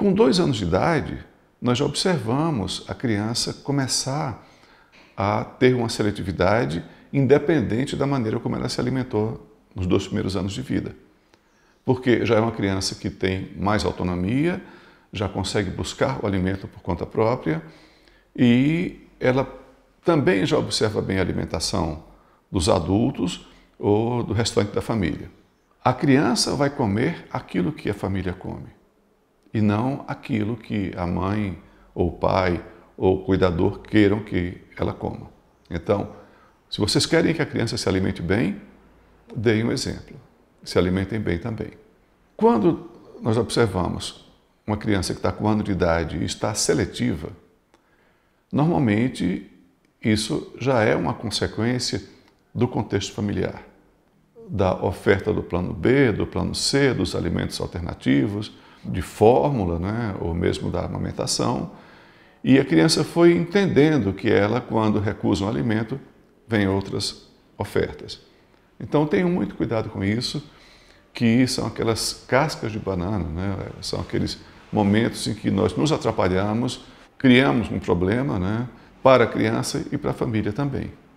Com dois anos de idade, nós já observamos a criança começar a ter uma seletividade independente da maneira como ela se alimentou nos dois primeiros anos de vida. Porque já é uma criança que tem mais autonomia, já consegue buscar o alimento por conta própria e ela também já observa bem a alimentação dos adultos ou do restante da família. A criança vai comer aquilo que a família come e não aquilo que a mãe ou o pai ou o cuidador queiram que ela coma. Então, se vocês querem que a criança se alimente bem, deem um exemplo. Se alimentem bem também. Quando nós observamos uma criança que está com um ano de idade e está seletiva, normalmente isso já é uma consequência do contexto familiar da oferta do plano B, do plano C, dos alimentos alternativos, de fórmula, né, ou mesmo da amamentação. E a criança foi entendendo que ela, quando recusa um alimento, vem outras ofertas. Então tenham muito cuidado com isso, que são aquelas cascas de banana, né, são aqueles momentos em que nós nos atrapalhamos, criamos um problema né, para a criança e para a família também.